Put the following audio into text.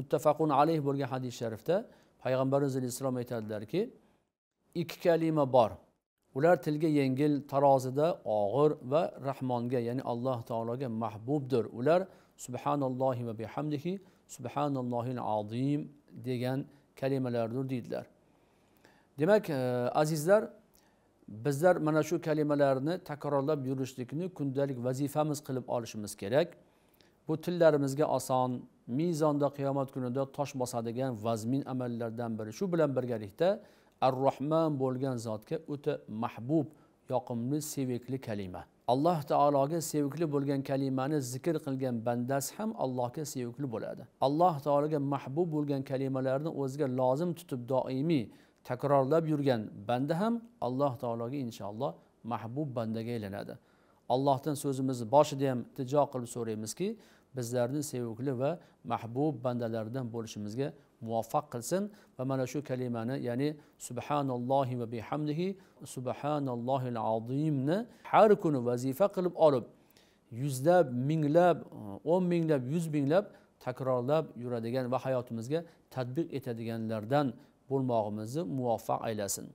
muttafaqun alayh bo'lgan hadis sharifda payg'ambarimiz alayhissalom aytadilarki ikki kalima bor ular tilga yengil tarozida og'ir va rahmonga ya'ni alloh taologa mahbubdir ular subhanallohi va bihamdihi subhanallohil azim degan kalimalardir deydilar demak e, azizlar bizlar mana shu kalimalarni takrorlab yurishlikni kundalik vazifamiz qilib olishimiz kerak bu tillarimizga oson mizonda qiyomat kunida tosh bosadigan vazmin amallardan biri shu bilan birgalikda ar rohman bo'lgan zotga o'ta mahbub yoqimli sevikli kalima alloh taologa sevikli bo'lgan kalimani zikr qilgan bandasi ham allohga sevikli bo'ladi alloh taologa mahbub bo'lgan kalimalarni o'ziga lozim tutib doimiy takrorlab yurgan banda ham alloh taologa inshaalloh mahbub bandaga aylanadi allohdan so'zimizni boshida ham iltijo qilib so'raymizki bizlarni sevukli va mahbub bandalaridan bo'lishimizga muvaffaq qilsin va mana shu kalimani ya'ni subhanallohi va bihamdihi subhanallohi azimni har kuni vazifa qilib olib yuzlab minglab o'n minglab yuz minglab takrorlab yuradigan va hayotimizga tadbiq etadiganlardan bo'lmog'imizni muvaffaq aylasin